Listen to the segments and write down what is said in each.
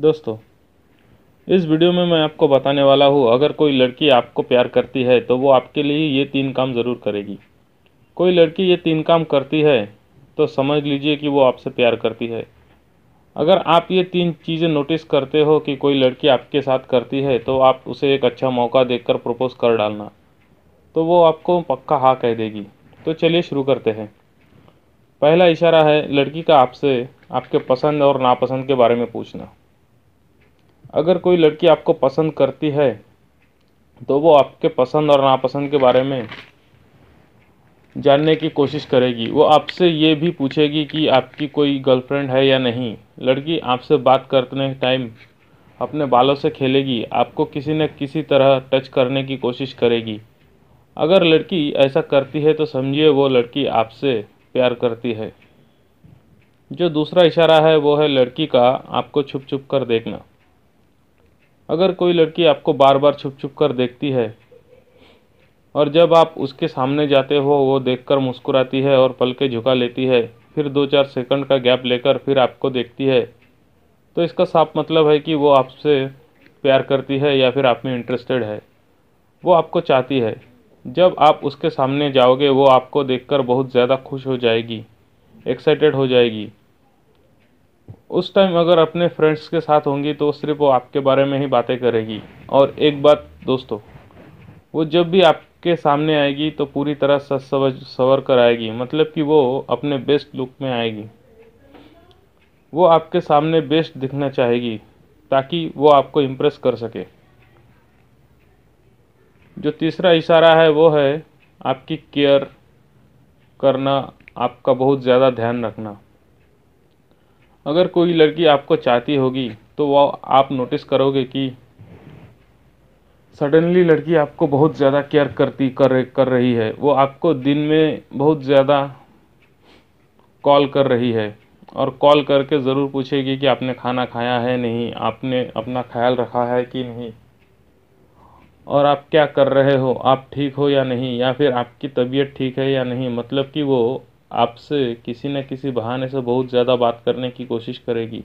दोस्तों इस वीडियो में मैं आपको बताने वाला हूँ अगर कोई लड़की आपको प्यार करती है तो वो आपके लिए ये तीन काम ज़रूर करेगी कोई लड़की ये तीन काम करती है तो समझ लीजिए कि वो आपसे प्यार करती है अगर आप ये तीन चीज़ें नोटिस करते हो कि कोई लड़की आपके साथ करती है तो आप उसे एक अच्छा मौका कर प्रपोज़ कर डालना तो वो आपको पक्का हाँ कह देगी तो चलिए शुरू करते हैं पहला इशारा है लड़की का आपसे आपके पसंद और नापसंद के बारे में पूछना अगर कोई लड़की आपको पसंद करती है तो वो आपके पसंद और नापसंद के बारे में जानने की कोशिश करेगी वो आपसे ये भी पूछेगी कि आपकी कोई गर्लफ्रेंड है या नहीं लड़की आपसे बात करते टाइम अपने बालों से खेलेगी आपको किसी न किसी तरह टच करने की कोशिश करेगी अगर लड़की ऐसा करती है तो समझिए वो लड़की आपसे प्यार करती है जो दूसरा इशारा है वो है लड़की का आपको छुप छुप कर देखना अगर कोई लड़की आपको बार बार छुप छुप कर देखती है और जब आप उसके सामने जाते हो वो देखकर मुस्कुराती है और पलके झुका लेती है फिर दो चार सेकंड का गैप लेकर फिर आपको देखती है तो इसका साफ मतलब है कि वो आपसे प्यार करती है या फिर आप में इंटरेस्टेड है वो आपको चाहती है जब आप उसके सामने जाओगे वो आपको देखकर बहुत ज़्यादा खुश हो जाएगी एक्साइटेड हो जाएगी उस टाइम अगर अपने फ्रेंड्स के साथ होंगी तो सिर्फ वो आपके बारे में ही बातें करेगी और एक बात दोस्तों वो जब भी आपके सामने आएगी तो पूरी तरह सच सवज सवर कर आएगी मतलब कि वो अपने बेस्ट लुक में आएगी वो आपके सामने बेस्ट दिखना चाहेगी ताकि वो आपको इम्प्रेस कर सके जो तीसरा इशारा है वो है आपकी केयर करना आपका बहुत ज़्यादा ध्यान रखना अगर कोई लड़की आपको चाहती होगी तो वो आप नोटिस करोगे कि सडनली लड़की आपको बहुत ज़्यादा केयर करती कर कर रही है वो आपको दिन में बहुत ज़्यादा कॉल कर रही है और कॉल करके ज़रूर पूछेगी कि आपने खाना खाया है नहीं आपने अपना ख्याल रखा है कि नहीं और आप क्या कर रहे हो आप ठीक हो या नहीं या फिर आपकी तबीयत ठीक है या नहीं मतलब कि वो आपसे किसी न किसी बहाने से बहुत ज़्यादा बात करने की कोशिश करेगी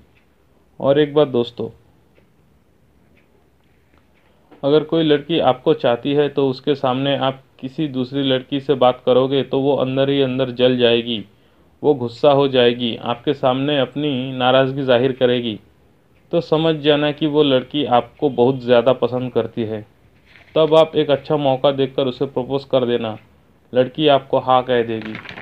और एक बात दोस्तों अगर कोई लड़की आपको चाहती है तो उसके सामने आप किसी दूसरी लड़की से बात करोगे तो वो अंदर ही अंदर जल जाएगी वो गुस्सा हो जाएगी आपके सामने अपनी नाराज़गी जाहिर करेगी तो समझ जाना कि वो लड़की आपको बहुत ज़्यादा पसंद करती है तब आप एक अच्छा मौका देखकर उसे प्रपोज़ कर देना लड़की आपको हाँ कह देगी